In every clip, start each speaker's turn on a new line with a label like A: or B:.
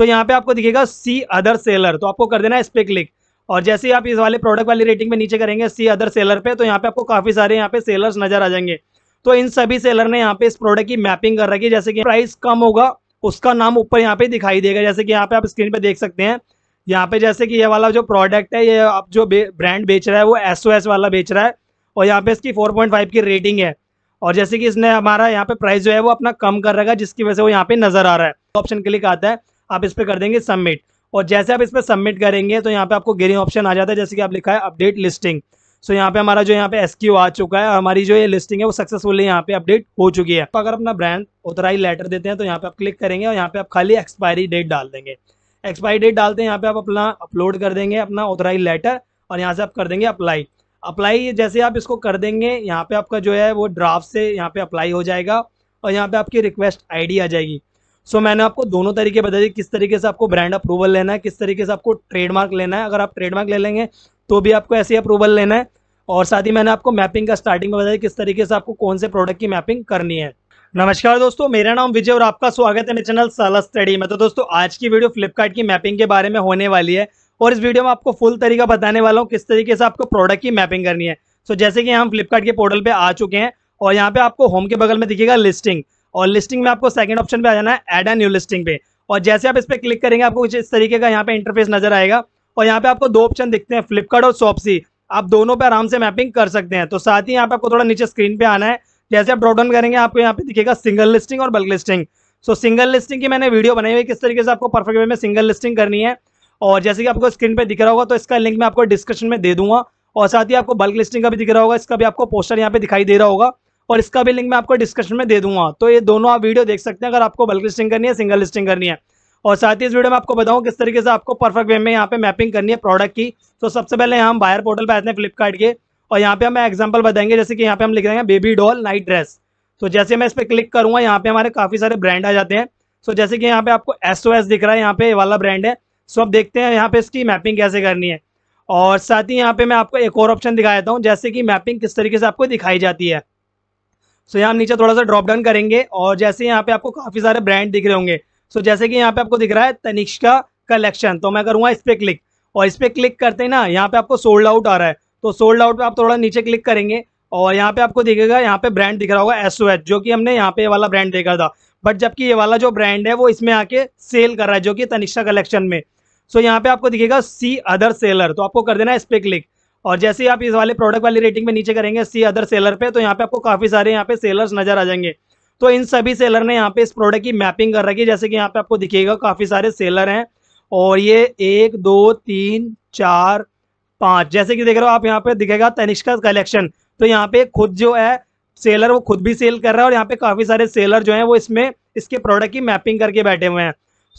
A: सो यहाँ पे आपको दिखेगा सी अदर सेलर तो आपको कर देना इस पर क्लिक और जैसे ही आप इस वाले प्रोडक्ट वाली रेटिंग में नीचे करेंगे सी अदर सेलर पे तो यहाँ पे आपको काफ़ी सारे यहाँ पे सेलर्स नजर आ जाएंगे तो इन सभी सेलर ने यहाँ पे इस प्रोडक्ट की मैपिंग कर रखी है जैसे कि प्राइस कम होगा उसका नाम ऊपर यहाँ पे दिखाई देगा जैसे कि यहाँ पे आप स्क्रीन पे देख सकते हैं यहाँ पे जैसे कि ये वाला जो प्रोडक्ट है ये आप जो ब्रांड बेच रहा है वो एस वाला बेच रहा है और यहाँ पे इसकी फाइव की रेटिंग है और जैसे कि इसने हमारा यहाँ पे प्राइस जो है वो अपना कम कर रखा है जिसकी वजह से वो यहाँ पे नजर आ रहा है ऑप्शन क्लिक आता है आप इस पर कर देंगे सबमिट और जैसे आप इस पर सबमिट करेंगे तो यहाँ पे आपको ग्रीन ऑप्शन आ जाता है जैसे कि आप लिखा है अपडेट लिस्टिंग सो यहाँ पे हमारा जो यहाँ पे एस आ चुका है हमारी जो ये लिस्टिंग है वो सक्सेसफुली यहाँ पे अपडेट हो चुकी है अगर अपना ब्रांड उतराई लेटर देते हैं तो यहाँ पे आप क्लिक करेंगे और यहाँ पे आप खाली एक्सपायरी डेट डाल देंगे एक्सपायरी डेट डालते हैं यहाँ पे आप अपना अपलोड कर देंगे अपना उतराई लेटर और यहाँ से आप कर देंगे अप्लाई अप्लाई जैसे आप इसको कर देंगे यहाँ पे आपका जो है वो ड्राफ्ट से यहाँ पे अप्लाई हो जाएगा और यहाँ पे आपकी रिक्वेस्ट आईडी आ जाएगी सो so, मैंने आपको दोनों तरीके बता दिए किस तरीके से आपको ब्रांड अप्रूवल लेना है किस तरीके से आपको ट्रेडमार्क लेना है अगर आप ट्रेडमार्क ले लेंगे तो भी आपको ऐसे अप्रूवल लेना है और साथ ही मैंने आपको मैपिंग का स्टार्टिंग में बताया किस तरीके से आपको कौन से प्रोडक्ट की मैपिंग करनी है नमस्कार दोस्तों मेरा नाम विजय और आपका स्वागत है मेरे चैनल साला स्टडी में तो दोस्तों आज की वीडियो फ्लिपकार्ट की मैपिंग के बारे में होने वाली है और इस वीडियो में आपको फुल तरीका बताने वाला हूँ किस तरीके से आपको प्रोडक्ट की मैपिंग करनी है सो जैसे कि हम फ्लिपकार्ट के पोर्टल पर आ चुके हैं और यहाँ पे आपको होम के बगल में दिखेगा लिस्टिंग और लिस्टिंग में आपको सेकंड ऑप्शन पे आ जाना है एड एंड न्यू लिस्टिंग पे और जैसे आप इस पर क्लिक करेंगे आपको कुछ इस तरीके का यहाँ पे इंटरफेस नजर आएगा और यहाँ पे आपको दो ऑप्शन दिखते हैं फ्लिपकार्ट और सॉपसी आप दोनों पे आराम से मैपिंग कर सकते हैं तो साथ ही यहाँ पे आपको थोड़ा नीचे स्क्रीन पे आना है जैसे आप ड्रॉडाउन करेंगे आपको यहाँ पे दिखेगा सिंगल लिस्टिंग और bulk listing so single listing की मैंने वीडियो बनाई हुई किस तरीके से आपको परफेक्ट वे में सिंगल लिस्टिंग करनी है और जैसे कि आपको स्क्रीन पे दिख रहा होगा तो इसका लिंक मैं आपको डिस्क्रिप्शन में दे दूंगा और साथ ही आपको बल्क लिस्टिंग का भी दिख रहा होगा इसका भी आपको पोस्टर यहाँ पे दिखाई दे रहा होगा और इसका भी लिंक मैं आपको डिस्क्रिप्शन में दे दूंगा तो ये दोनों आप वीडियो देख सकते हैं अगर आपको बल्क लिस्टिंग करनी है सिंगल लिस्टिंग करनी है और साथ ही इस वीडियो में आपको बताऊँ किस तरीके से आपको परफेक्ट वे में यहाँ पे मैपिंग करनी है प्रोडक्ट की तो सबसे पहले हम बायर पोर्टल पर आते हैं फ्लिपकार्ट के और यहाँ पे हमें एग्जाम्पल बताएंगे जैसे कि यहाँ पे हम लिख देंगे बेबी डॉल नाइट ड्रेस तो जैसे मैं इस पर क्लिक करूँगा यहाँ पे हमारे काफ़ी सारे ब्रांड आ जाते हैं सो तो जैसे कि यहाँ पे आपको एस दिख रहा है यहाँ पे वाला ब्रांड है सो अब देखते हैं यहाँ पे इसकी मैपिंग कैसे करनी है और साथ ही यहाँ पे मैं आपको एक और ऑप्शन दिखा देता हूँ जैसे कि मैपिंग किस तरीके से आपको दिखाई जाती है सो यहाँ नीचे थोड़ा सा ड्रॉप डाउन करेंगे और जैसे यहाँ पे आपको काफ़ी सारे ब्रांड दिख रहे होंगे सो जैसे कि यहाँ पे आपको दिख रहा है तनिष्का कलेक्शन तो मैं करूँगा इस पर क्लिक और इस पर क्लिक करते ना यहाँ पे आपको सोल्ड आउट आ रहा है तो सोल्ड आउट पे आप थोड़ा नीचे क्लिक करेंगे और यहाँ पे आपको दिखेगा यहाँ पे ब्रांड दिख रहा होगा एसओ जो कि हमने यहाँ पे वाला ब्रांड देखा था बट जबकि ये वाला जो ब्रांड है वो इसमें आके सेल कर रहा है जो कि तनिष्ठा कलेक्शन में सो so, यहाँ पे आपको दिखेगा सी अदर सेलर तो आपको कर देना है इस पर क्लिक और जैसे आप इस वाले प्रोडक्ट वाली रेटिंग में नीचे करेंगे सी अदर सेलर पे तो यहाँ पे आपको काफ़ी सारे यहाँ पे सेलर्स नजर आ जाएंगे तो इन सभी सेलर ने यहाँ पे इस प्रोडक्ट की मैपिंग कर रखी है जैसे कि यहाँ पे आपको दिखेगा काफ़ी सारे सेलर हैं और ये एक दो तीन चार पाँच जैसे कि देख रहे हो आप यहाँ पे दिखेगा तनिष्का कलेक्शन तो यहाँ पे खुद जो है सेलर वो खुद भी सेल कर रहा है और यहाँ पे काफ़ी सारे सेलर जो है वो इसमें इसके प्रोडक्ट की मैपिंग करके बैठे हुए हैं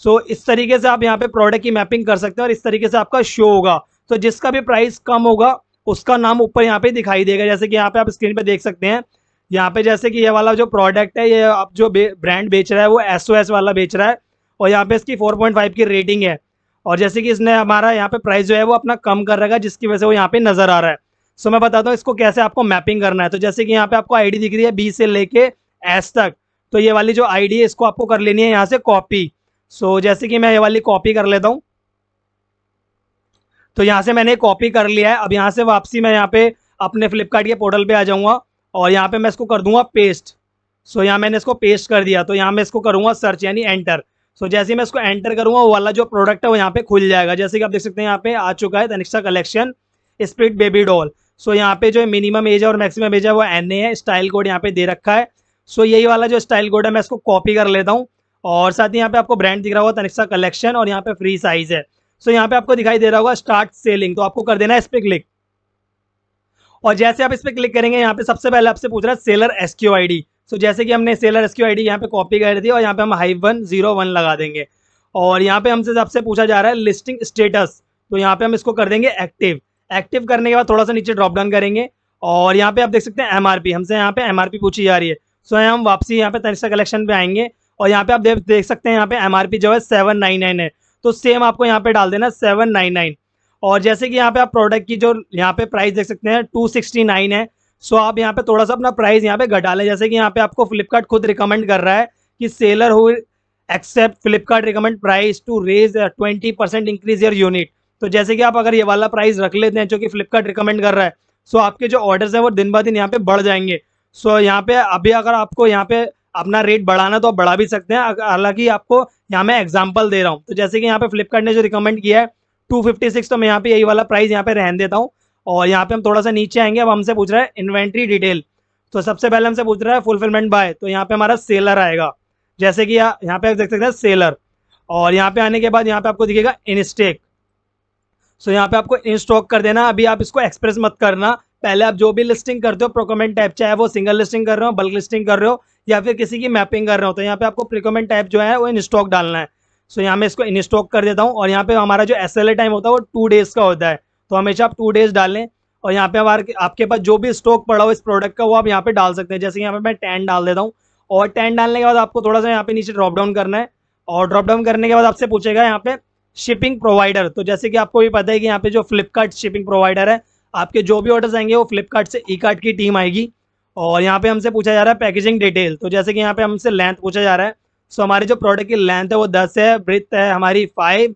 A: सो इस तरीके से आप यहाँ पे प्रोडक्ट की मैपिंग कर सकते हैं और इस तरीके से आपका शो होगा तो जिसका भी प्राइस कम होगा उसका नाम ऊपर यहाँ पे दिखाई देगा जैसे कि यहाँ पे आप स्क्रीन पे देख सकते हैं यहाँ पे जैसे कि ये वाला जो प्रोडक्ट है ये आप जो ब्रांड बेच रहा है वो एस वाला बेच रहा है और यहाँ पे इसकी 4.5 की रेटिंग है और जैसे कि इसने हमारा यहाँ पे प्राइस जो है वो अपना कम कर रखा है जिसकी वजह से वो यहाँ पे नज़र आ रहा है सो मैं बताता हूँ इसको कैसे आपको मैपिंग करना है तो जैसे कि यहाँ पे आपको आईडी दिख रही है बी से लेके एस तक तो ये वाली जो आईडी है इसको आपको कर लेनी है यहाँ से कॉपी सो जैसे कि मैं ये वाली कॉपी कर लेता हूँ तो यहाँ से मैंने कॉपी कर लिया है अब यहाँ से वापसी मैं यहाँ पे अपने फ्लिपकार्ट के पोर्टल पे आ जाऊँगा और यहाँ पे मैं इसको कर दूंगा पेस्ट सो यहाँ मैंने इसको पेस्ट कर दिया तो यहाँ मैं इसको करूँगा सर्च यानी एंटर सो जैसे मैं इसको एंटर करूँगा वो वाला जो प्रोडक्ट है वो यहाँ पे खुल जाएगा जैसे कि आप देख सकते हैं यहाँ पे आ चुका है Taniksa collection spirit baby doll so यहाँ पे जो मिनिमम एज और मैक्सिमम एज है वो एन है स्टाइल कोड यहाँ पे दे रखा है सो यही वाला जो स्टाइल कोड है मैं इसको कॉपी कर लेता हूँ और साथ ही यहाँ पे आपको ब्रांड दिख रहा हुआ तनिक्सा कलेक्शन और यहाँ पे फ्री साइज है सो यहाँ पे आपको दिखाई दे रहा होगा स्टार्ट सेलिंग तो आपको कर देना है इस पर क्लिक और जैसे आप इस पर क्लिक करेंगे यहाँ पे सबसे पहले आपसे पूछ रहा है seller S Q I D so जैसे कि हमने seller S Q I D यहाँ पे कॉपी कर दी और यहाँ पे हम हाई वन जीरो वन लगा देंगे और यहाँ पे हमसे सबसे पूछा जा रहा है लिस्टिंग स्टेटस तो यहाँ पे हम इसको कर देंगे एक्टिव एक्टिव करने के बाद थोड़ा सा नीचे ड्रॉप डाउन करेंगे और यहाँ पे आप देख सकते हैं एम हमसे यहाँ पे एम पूछी जा रही है सो हम वापसी यहाँ पे तनिष्ठा कलेक्शन पे आएंगे और यहाँ पे आप देख सकते हैं यहाँ पे एम जो है सेवन नाइन नाइन है तो सेम आपको यहाँ पे डाल देना सेवन नाइन नाइन और जैसे कि यहाँ पे आप प्रोडक्ट की जो यहाँ पे प्राइस देख सकते हैं टू सिक्सटी नाइन है सो आप यहाँ पे थोड़ा सा अपना प्राइस यहाँ पे घटा लें जैसे कि यहाँ पे आपको फ्लिपकार्ट खुद रिकमेंड कर रहा है कि seller who accept Flipkart recommend price to raise twenty percent increase your unit तो जैसे कि आप अगर ये वाला प्राइस रख लेते हैं जो कि फ्लिपकार्ट रिकमेंड कर रहा है सो आपके जो ऑर्डर्स हैं वो दिन ब दिन यहाँ पे बढ़ जाएंगे सो यहाँ पे अभी अगर आपको यहाँ पे अपना रेट बढ़ाना तो आप बढ़ा भी सकते हैं हालांकि आपको यहाँ मैं एग्जाम्पल दे रहा हूँ तो जैसे कि यहाँ पे फ्लिपकार्ट ने जो रिकमेंड किया है 256 तो मैं यहाँ पे यही वाला प्राइस यहाँ पे रहन देता हूँ और यहाँ पे हम थोड़ा सा नीचे आएंगे अब हमसे पूछ रहा है इन्वेंट्री डिटेल तो सबसे पहले हमसे पूछ रहा है फुलफिलमेंट बाय तो यहाँ पे हमारा सेलर आएगा जैसे कि यहाँ पे आप देख सकते हैं सेलर और यहाँ पे आने के बाद यहाँ पे आपको दिखेगा इनस्टेक सो यहाँ पे आपको इंस्टॉक कर देना अभी आप इसको एक्सप्रेस मत करना पहले आप जो भी लिस्टिंग करते हो प्रोकमेंट टाइप चाहे वो सिंगल लिस्टिंग कर रहे हो बल्क लिस्टिंग कर रहे हो या फिर किसी की मैपिंग कर रहे हो तो यहाँ पे आपको प्रिकोमेंट टाइप जो है वो इन स्टॉक डालना है सो so, यहाँ मैं इसको इन स्टॉक कर देता हूँ और यहाँ पे हमारा जो एस टाइम होता है वो टू डेज़ का होता है तो हमेशा आप टू डेज़ डालें और यहाँ पे हमारे आपके पास जो भी स्टॉक पड़ा हो इस प्रोडक्ट का वो आप यहाँ पे डाल सकते हैं जैसे यहाँ पे मैं टेन डाल देता हूँ और टेन डालने के बाद आपको थोड़ा सा यहाँ पे नीचे ड्रॉप डाउन करना है और ड्रॉप डाउन करने के बाद आपसे पूछेगा यहाँ पे शिपिंग प्रोवाइडर तो जैसे कि आपको भी पता है कि यहाँ पे जो फ्लिपकार्ट शिपिंग प्रोवाइडर है आपके जो भी ऑर्डर्स आएंगे वो फ्लिपकार्ट से ई e कार्ट की टीम आएगी और यहाँ पे हमसे पूछा जा रहा है पैकेजिंग डिटेल तो जैसे कि यहाँ पे हमसे लेंथ पूछा जा रहा है सो हमारी जो प्रोडक्ट की लेंथ है वो दस है ब्रिथ है हमारी फाइव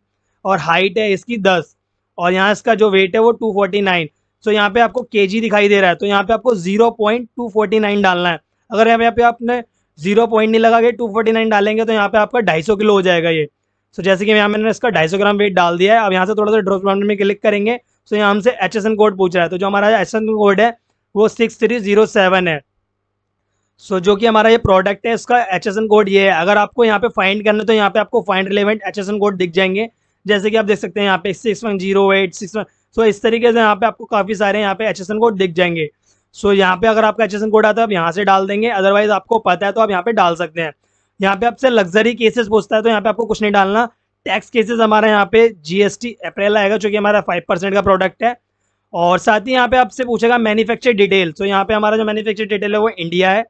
A: और हाइट है इसकी दस और यहाँ इसका जो वेट है वो टू फोर्टी नाइन सो यहाँ पे आपको के दिखाई दे रहा है तो यहाँ पे आपको zero point two forty nine डालना है अगर यहाँ पे आपने जीरो पॉइंट नहीं लगा के टू फोर्टी नाइन डालेंगे तो यहाँ पे आपका ढाई सौ किलो हो जाएगा ये सो so, जैसे कि यहाँ मैंने इसका ढाई सौ ग्राम वेट डाल दिया है अब यहाँ से थोड़ा सा ड्रॉप में क्लिक करेंगे सो so, यहाँ हमसे एच कोड पूछ रहा है तो जो हमारा एच कोड है वो सिक्स थ्री जीरो सेवन है सो so, जो कि हमारा ये प्रोडक्ट है इसका एच कोड ये है अगर आपको यहाँ पे फाइंड करना है तो यहाँ पे आपको फाइंड रिलेवेंट एच कोड दिख जाएंगे जैसे कि आप देख सकते हैं यहाँ पे six one zero eight six one so इस तरीके से यहाँ पे आपको काफ़ी सारे यहाँ पे एच कोड दिख जाएंगे सो so, यहाँ पे अगर आपका एच कोड आता है आप यहाँ से डाल देंगे अदरवाइज आपको पता है तो आप यहाँ पे डाल सकते हैं यहाँ पे आपसे लग्जरी केसेस पूछता है तो यहाँ पे आपको कुछ नहीं डालना टैक्स केसेस हमारे यहाँ पे जीएसटी अप्रैल आएगा जो कि हमारा फाइव परसेंट का प्रोडक्ट है और साथ ही यहाँ पे आपसे पूछेगा मैन्युफैक्चर डिटेल तो यहाँ पे हमारा जो मैन्युफैक्चर डिटेल है वो इंडिया है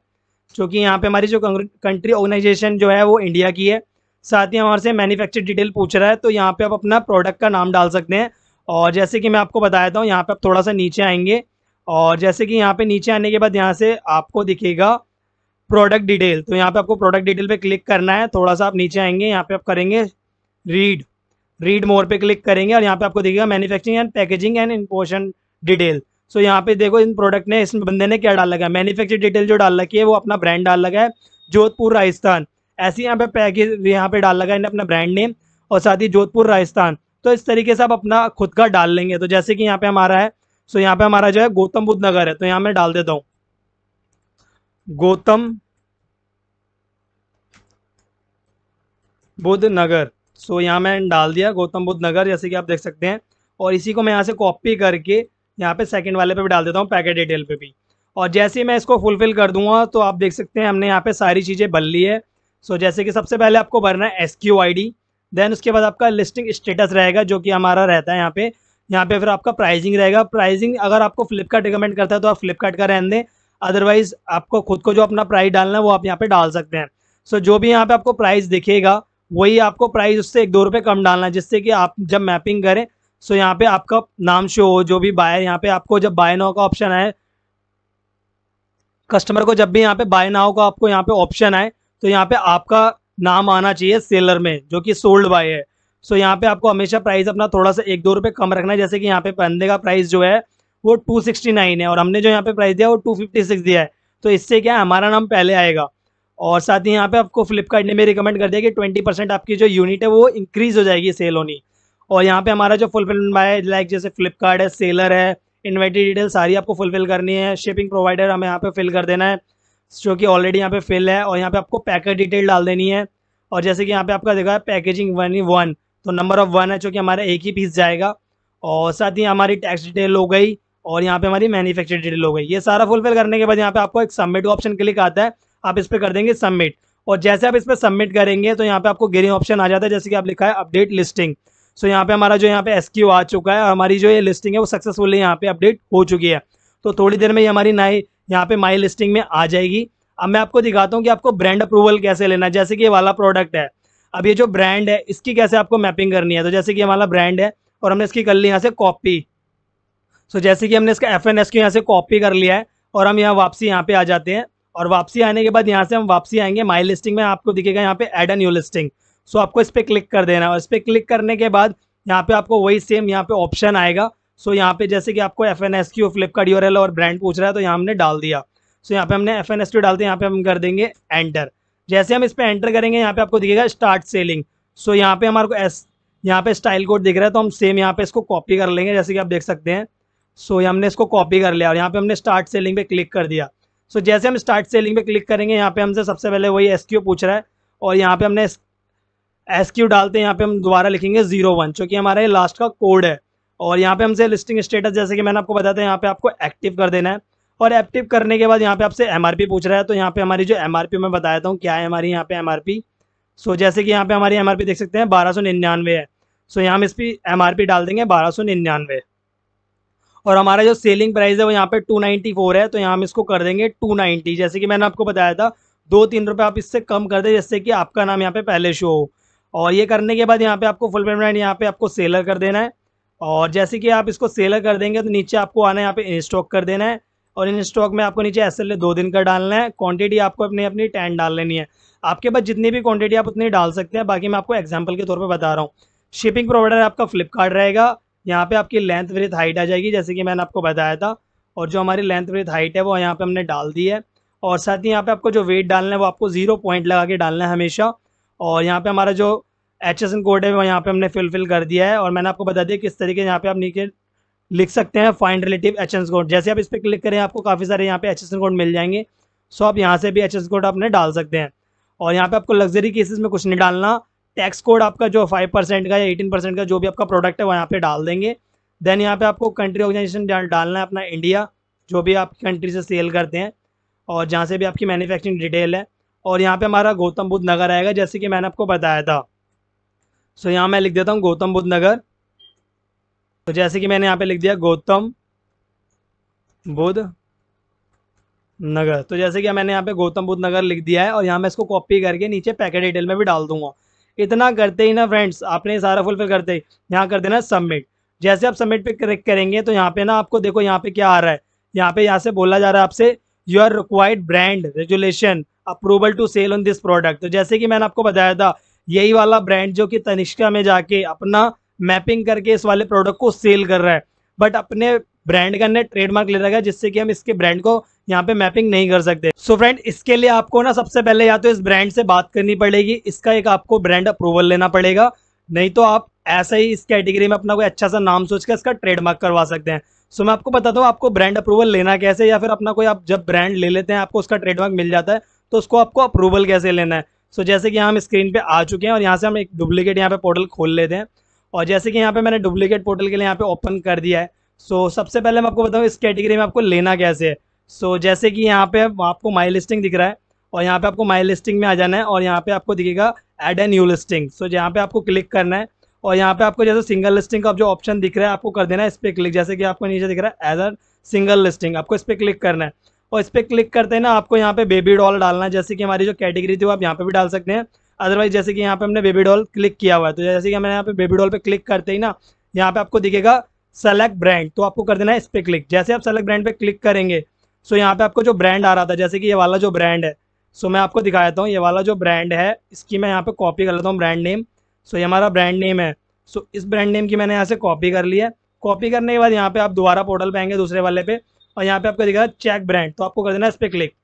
A: क्योंकि यहाँ पे हमारी जो कंट्री ऑर्गेनाइजेशन जो है वो इंडिया की है साथ ही हमारे से मैन्युफैक्चर डिटेल पूछ रहा है तो यहाँ पे आप अपना प्रोडक्ट का नाम डाल सकते हैं और जैसे कि मैं आपको बताया था यहाँ पे आप थोड़ा सा नीचे आएंगे और जैसे कि यहाँ पर नीचे आने के बाद यहाँ से आपको दिखेगा प्रोडक्ट डिटेल तो यहाँ पर आपको प्रोडक्ट डिटेल पर क्लिक करना है थोड़ा सा आप नीचे आएंगे यहाँ पर आप करेंगे रीड रीड मोर पे क्लिक करेंगे और यहाँ पे आपको देखिएगा manufacturing and packaging and importation detail so यहाँ पे देखो इन प्रोडक्ट ने इस बंदे ने क्या डाल लगा है मैन्युफैक्चरिंग डिटेल जो डाल रखी है वो अपना ब्रांड डाल लगा है जोधपुर राजस्थान ऐसे यहाँ पे पैकेज यहाँ पे डाल लगा है अपना ब्रांड नेम और साथ ही जोधपुर राजस्थान तो इस तरीके से आप अपना खुद का डाल लेंगे तो जैसे कि यहाँ पे हमारा है सो यहाँ पे हमारा जो है गौतम बुद्ध नगर है तो यहाँ मैं डाल देता हूँ गौतम बुद्ध नगर सो यहाँ मैंने डाल दिया गौतम बुद्ध नगर जैसे कि आप देख सकते हैं और इसी को मैं यहाँ से कॉपी करके यहाँ पे सेकंड वाले पे भी डाल देता हूँ पैकेट डिटेल पे भी और जैसे ही मैं इसको फुलफिल कर दूंगा तो आप देख सकते हैं हमने यहाँ पे सारी चीज़ें भर ली है सो so, जैसे कि सबसे पहले आपको भरना है S Q I D then उसके बाद आपका लिस्टिंग स्टेटस रहेगा जो कि हमारा रहता है यहाँ पे यहाँ पे फिर आपका प्राइजिंग रहेगा प्राइजिंग अगर आपको फ्लिपकार्ट रिकमेंड करता है तो आप फ्लिपकार्ट का रहने दें अदरवाइज आपको खुद को जो अपना प्राइस डालना है वो आप यहाँ पर डाल सकते हैं सो so, जो भी यहाँ पे आपको प्राइस दिखेगा वही आपको प्राइस उससे एक दो रुपये कम डालना जिससे कि आप जब मैपिंग करें सो यहाँ पे आपका नाम शो हो जो भी बायर यहाँ पे आपको जब बाय नाव का ऑप्शन आए कस्टमर को जब भी यहाँ पे बाय नाव का आपको यहाँ पे ऑप्शन आए तो यहाँ पे आपका नाम आना चाहिए सेलर में जो कि सोल्ड बाय है सो so, यहाँ पे आपको हमेशा प्राइस अपना थोड़ा सा एक दो रुपये कम रखना है जैसे कि यहाँ पे बंदे का प्राइस जो है वो टू सिक्सटी नाइन है और हमने जो यहाँ पे प्राइस दिया वो टू फिफ्टी सिक्स दिया है तो इससे क्या है हमारा नाम पहले आएगा और साथ ही यहाँ पे आपको फ्लिपकार्ट ने भी रिकमेंड कर दिया कि ट्वेंटी परसेंट आपकी जो यूनिट है वो इंक्रीज हो जाएगी सेल होनी और यहाँ पे हमारा जो फुलफिल बाय लाइक जैसे फ्लिपकार्ट है सेलर है इन्वेंट्री डिटेल सारी आपको फुलफिल करनी है शिपिंग प्रोवाइडर हमें यहाँ पे फिल कर देना है जो कि ऑलरेडी यहाँ पे फिल है और यहाँ पे आपको पैकेट डिटेल डाल देनी है और जैसे कि यहाँ पे आपका देखा है पैकेजिंग वन ही वन तो नंबर ऑफ वन है जो कि हमारा एक ही पीस जाएगा और साथ ही हमारी टैक्स डिटेल हो गई और यहाँ पे हमारी मैन्युफैक्चर डिटेल हो गई ये सारा फुलफिल करने के बाद यहाँ पे आपको एक सबमिट ऑप्शन क्लिक आता है आप इस पर कर देंगे सबमिट और जैसे आप इस पर सबमिट करेंगे तो यहाँ पे आपको ग्रीन ऑप्शन आ जाता है जैसे कि आप लिखा है अपडेट लिस्टिंग सो यहाँ पे हमारा जो यहाँ पे एस आ चुका है हमारी जो ये लिस्टिंग है वो सक्सेसफुली यहाँ पे अपडेट हो चुकी है तो थोड़ी देर में ये हमारी नई यहाँ पे माई लिस्टिंग में आ जाएगी अब मैं आपको दिखाता हूँ कि आपको ब्रांड अप्रूवल कैसे लेना है जैसे कि ये वाला प्रोडक्ट है अब ये जो ब्रांड है इसकी कैसे आपको मैपिंग करनी है तो जैसे कि हमारा ब्रांड है और हमने इसकी कर ली यहाँ से कॉपी सो जैसे कि हमने इसका एफ एन एस यहाँ से कॉपी कर लिया है और हम यहाँ वापसी यहाँ पे आ जाते हैं और वापसी आने के बाद यहाँ से हम वापसी आएंगे माई लिस्टिंग में आपको दिखेगा यहाँ पे add new listing so आपको इस पर क्लिक कर देना और इस पर क्लिक करने के बाद यहाँ पे आपको वही सेम यहाँ पे ऑप्शन आएगा सो so, यहाँ पे जैसे कि आपको F N S Q Flipkart L और ब्रांड पूछ रहा है तो यहाँ हमने डाल दिया सो so, यहाँ पे हमने एफ एन एस क्यू डालते हैं यहाँ पे हम कर देंगे एंटर जैसे हम इस पर एंटर करेंगे यहाँ पे आपको दिखेगा स्टार्ट सेलिंग सो so, यहाँ पे हमारे को एस यहाँ पे स्टाइल कोड दिख रहा है तो हम सेम यहाँ पे इसको कॉपी कर लेंगे जैसे कि आप देख सकते हैं सो so, हमने इसको कॉपी कर लिया और यहाँ पे हमने स्टार्ट सेलिंग पे क्लिक कर दिया सो जैसे हम स्टार्ट सेलिंग पे क्लिक करेंगे यहाँ पे हमसे सबसे पहले वही एस पूछ रहा है और यहाँ पे हमने एस डालते हैं यहाँ पे हम दोबारा लिखेंगे जीरो वन चूँकि हमारा ये लास्ट का कोड है और यहाँ पे हमसे लिस्टिंग स्टेटस जैसे कि मैंने आपको बताया था यहाँ पे आपको एक्टिव कर देना है और एक्टिव करने के बाद यहाँ पे आपसे एम पूछ रहा है तो यहाँ पे हमारी जो एम मैं बताया हूँ क्या है हमारी यहाँ पे एम सो जैसे कि यहाँ पे हमारी एम देख सकते हैं बारह है सो यहाँ हम इस पर एम डाल देंगे बारह और हमारा जो सेलिंग प्राइस है वो यहाँ पे 294 है तो यहाँ हम इसको कर देंगे 290 जैसे कि मैंने आपको बताया था दो तीन रुपये आप इससे कम कर दें जिससे कि आपका नाम यहाँ पे पहले शो हो और ये करने के बाद यहाँ पे आपको फुल पेमेंट यहाँ पे आपको सेलर कर देना है और जैसे कि आप इसको सेलर कर देंगे तो नीचे आपको आना है यहाँ पे इन स्टॉक कर देना है और इन स्टॉक में आपको नीचे एस दो दिन का डालना है क्वांटिटी आपको अपनी अपनी टेन डाल लेनी है आपके पास जितनी भी क्वांटिटी आप उतनी डाल सकते हैं बाकी मैं आपको एग्जाम्पल के तौर पर बता रहा हूँ शिपिंग प्रोवाइडर आपका फ्लिपकार्ट रहेगा यहाँ पे आपकी लेंथ विथ हाइट आ जाएगी जैसे कि मैंने आपको बताया था और जो हमारी लेंथ विथ हाइट है वो यहाँ पे हमने डाल दी है और साथ ही यहाँ पे आपको जो वेट डालना है वो आपको ज़ीरो पॉइंट लगा के डालना है हमेशा और यहाँ पे हमारा जो एच एस एन कोड है वो यहाँ पे हमने फिलफिल कर दिया है और मैंने आपको बता दिया किस तरीके यहाँ पे आप नीचे लिख सकते हैं find relative H S code जैसे आप इस पर क्लिक करें आपको काफ़ी सारे यहाँ पे एच एस एन कोड मिल जाएंगे सो आप यहाँ से भी एच एस कोड आपने डाल सकते हैं और यहाँ पे आपको लग्जरी केसेस में कुछ नहीं डालना टैक्स कोड आपका जो फाइव परसेंट का या एटीन परसेंट का जो भी आपका प्रोडक्ट है वो यहाँ पे डाल देंगे देन यहाँ पे आपको कंट्री ऑर्गेनाइजेशन डालना है अपना इंडिया जो भी आप कंट्री से सेल करते हैं और जहाँ से भी आपकी मैन्युफैक्चरिंग डिटेल है और यहाँ पे हमारा गौतम बुद्ध नगर आएगा जैसे कि मैंने आपको बताया था सो यहाँ मैं लिख देता हूँ गौतम बुद्ध नगर तो जैसे कि मैंने यहाँ पे लिख दिया गौतम बुद्ध नगर तो जैसे कि मैंने यहाँ पे गौतम बुद्ध नगर लिख दिया है और यहाँ मैं इसको कॉपी करके नीचे पैकेट डिटेल में भी डाल दूंगा इतना करते ही ना फ्रेंड्स आपने सारा फुलफिल करते ही यहाँ कर देना सबमिट जैसे आप सबमिट पे क्लिक करेंगे तो यहाँ पे ना आपको देखो यहाँ पे क्या आ रहा है यहाँ पे यहाँ से बोला जा रहा है आपसे you are required brand resolution approval to sell on this product तो जैसे कि मैंने आपको बताया था यही वाला ब्रांड जो कि तनिष्का में जाके अपना मैपिंग करके इस वाले प्रोडक्ट को सेल कर रहा है बट अपने ब्रांड का ट्रेडमार्क ले रखा है जिससे कि हम इसके ब्रांड को यहाँ पे मैपिंग नहीं कर सकते सो so फ्रेंड इसके लिए आपको ना सबसे पहले या तो इस ब्रांड से बात करनी पड़ेगी इसका एक आपको ब्रांड अप्रूवल लेना पड़ेगा नहीं तो आप ऐसे ही इस कैटेगरी में अपना कोई अच्छा सा नाम सोच कर इसका ट्रेडमार्क करवा सकते हैं सो so, मैं आपको बताता हूँ आपको ब्रांड अप्रूवल लेना कैसे या फिर अपना कोई आप जब ब्रांड ले लेते हैं आपको उसका ट्रेडमार्क मिल जाता है तो उसको आपको अप्रूवल कैसे लेना है सो so, जैसे कि हम स्क्रीन पर आ चुके हैं और यहाँ से हम एक डुप्लीकेट यहाँ पे पोर्टल खोल लेते हैं और जैसे कि यहाँ पे मैंने डुप्लीकेट पोर्टल के लिए यहाँ पे ओपन कर दिया है सो so, सबसे पहले मैं आपको बताऊँ इस कैटेगरी में आपको लेना कैसे है सो so, जैसे कि यहाँ पे आपको माई लिस्टिंग दिख रहा है और यहाँ पे आपको माई लिस्टिंग में आ जाना है और यहाँ पे आपको दिखेगा add a new listing so यहाँ पे आपको क्लिक करना है और यहाँ पे आपको जैसे सिंगल लिस्टिंग का जो ऑप्शन दिख रहा है आपको कर देना है इस पर क्लिक जैसे कि आपको नीचे दिख रहा है एज अ सिंगल लिस्टिंग आपको इस पर क्लिक करना है और इस पर क्लिक करते हैं ना आपको यहाँ पे बेबी डॉल डालना है जैसे कि हमारी जो कैटेगरी थी वो आप यहाँ पे भी डाल सकते हैं अदरवाइज जैसे कि यहाँ पे हमने बेबी डॉल क्लिक किया हुआ है तो जैसे कि हमने यहाँ पे बेबी डॉल पे क्लिक करते ही ना यहाँ पे आपको दिखेगा सेलेक्ट ब्रांड तो आपको कर देना है इस पर क्लिक जैसे आप सेलेक्ट ब्रांड पे क्लिक करेंगे सो यहाँ पे आपको जो ब्रांड आ रहा था जैसे कि ये वाला जो ब्रांड है सो मैं आपको दिखा देता हूँ ये वाला जो ब्रांड है इसकी मैं यहाँ पे कॉपी कर लेता हूँ ब्रांड नेम सो ये हमारा ब्रांड नेम है सो इस ब्रांड नेम की मैंने यहाँ से कॉपी कर ली है कॉपी करने के बाद यहाँ पे आप दोबारा पोर्टल पे आएंगे दूसरे वाले पे और यहाँ पे आपको दिखा चेक ब्रांड तो आपको कर देना इस पर क्लिक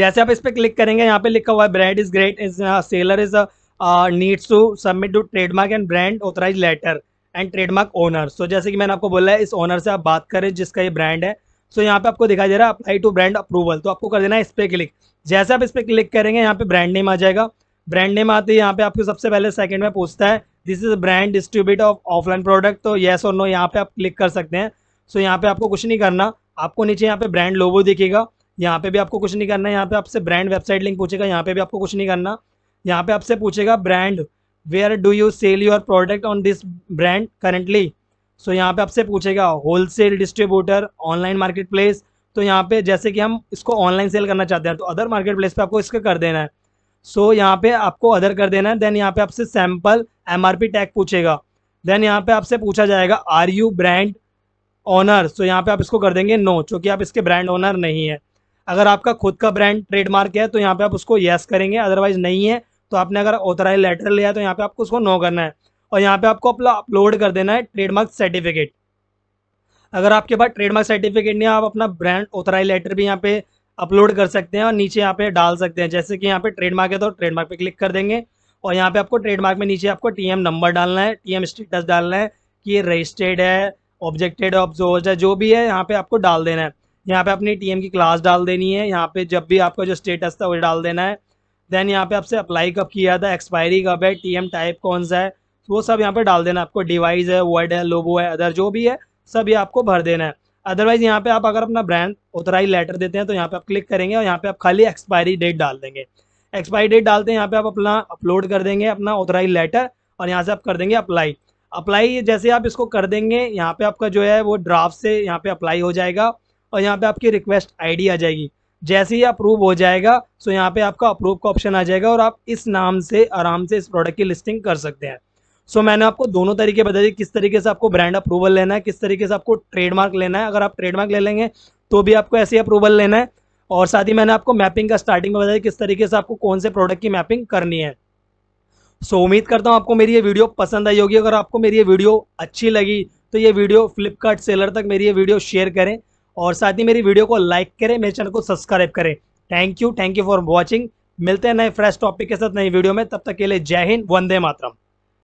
A: जैसे आप इस पर क्लिक करेंगे यहाँ पे लिखा हुआ है brand is great is seller is needs to submit to trademark and brand authorise letter and trademark owner so जैसे कि मैंने आपको बोला है इस ओनर से आप बात करें जिसका ये ब्रांड है सो so, यहाँ पे आपको दिखाई दे रहा है अप्लाई टू ब्रांड अप्रूवल तो आपको कर देना है इस पर क्लिक जैसे आप इस पर क्लिक करेंगे यहाँ पे ब्रांड नेम आ जाएगा ब्रांड नेम आते ही यहाँ पे आपको सबसे पहले सेकंड में पूछता है this is brand distribute of offline product तो येस और नो यहाँ पे आप क्लिक कर सकते हैं सो so, यहाँ पे आपको कुछ नहीं करना आपको नीचे यहाँ पे ब्रांड लोगो दिखेगा यहाँ पे भी आपको कुछ नहीं करना है यहाँ पे आपसे ब्रांड वेबसाइट लिंक पूछेगा यहाँ पे भी आपको कुछ नहीं करना यहाँ पे आपसे पूछेगा brand where do you sell your product on this brand currently so यहाँ पे आपसे पूछेगा wholesale distributor online marketplace तो यहाँ पे जैसे कि हम इसको ऑनलाइन सेल करना चाहते हैं तो अदर मार्केट प्लेस पर आपको इसका कर देना है सो so, यहाँ पे आपको अदर कर देना है देन यहाँ पे आपसे sample M R P tag पूछेगा देन यहाँ पे आपसे पूछा जाएगा are you brand owner so यहाँ पे आप इसको कर देंगे नो no, क्योंकि आप इसके ब्रांड ऑनर नहीं है अगर आपका खुद का ब्रांड ट्रेडमार्क है तो यहाँ पे आप उसको येस yes करेंगे अदरवाइज नहीं है तो आपने अगर ऑथराइज लेटर लिया तो यहाँ पे आपको उसको नो करना है और यहाँ पे आपको अपना अपलोड कर देना है ट्रेडमार्क सर्टिफिकेट अगर आपके पास ट्रेडमार्क सर्टिफिकेट नहीं है आप अपना ब्रांड ऑथराइज लेटर भी यहाँ पे अपलोड कर सकते हैं और नीचे यहाँ पे डाल सकते हैं जैसे कि यहाँ पे ट्रेडमार्क है तो ट्रेडमार्क पे क्लिक कर देंगे और यहाँ पे आपको ट्रेडमार्क में नीचे आपको एम नंबर डालना है एम स्टेटस डालना है कि ये रजिस्टर्ड है ऑब्जेक्टेड ऑब्जर्व है जो भी है यहाँ पे आपको डाल देना है यहाँ पे अपनी एम की क्लास डाल देनी है यहाँ पे जब भी आपका जो स्टेटस था वो डाल देना है देन यहाँ पे आपसे अप्लाई कब किया था एक्सपायरी कब है टी एम टाइप कौन सा है तो वो सब यहाँ पे डाल देना आपको डिवाइस है वर्ड है लोबो है अदर जो भी है सब ये आपको भर देना है अदरवाइज यहाँ पे आप अगर अपना ब्रांड ऑथराइज लेटर देते हैं तो यहाँ पे आप क्लिक करेंगे और यहाँ पे आप खाली एक्सपायरी डेट डाल देंगे एक्सपायरी डेट डालते हैं यहाँ पे आप अपना अपलोड कर देंगे अपना ऑथराइज लेटर और यहाँ से आप कर देंगे अप्लाई अप्लाई जैसे आप इसको कर देंगे यहाँ पे आपका जो है वो ड्राफ्ट से यहाँ पे अप्लाई हो जाएगा और यहाँ पे आपकी रिक्वेस्ट आईडी आ जाएगी जैसे ही अप्रूव हो जाएगा सो यहाँ पे आपका अप्रूव का ऑप्शन आ जाएगा और आप इस नाम से आराम से इस प्रोडक्ट की लिस्टिंग कर सकते हैं सो मैंने आपको दोनों तरीके बता दिए किस तरीके से आपको ब्रांड अप्रूवल लेना है किस तरीके से आपको ट्रेडमार्क लेना है अगर आप ट्रेडमार्क ले लेंगे तो भी आपको ऐसे अप्रूवल लेना है और साथ ही मैंने आपको मैपिंग का स्टार्टिंग में बताया किस तरीके से आपको कौन से प्रोडक्ट की मैपिंग करनी है सो so, उम्मीद करता हूँ आपको मेरी ये वीडियो पसंद आई होगी अगर आपको मेरी ये वीडियो अच्छी लगी तो ये वीडियो फ्लिपकार्ट सेलर तक मेरी ये वीडियो शेयर करें और साथ ही मेरी वीडियो को लाइक करें मेरे चैनल को सब्सक्राइब करें thank you thank you for watching मिलते हैं नए फ्रेश टॉपिक के साथ नई वीडियो में तब तक के लिए जय हिंद वंदे मातरम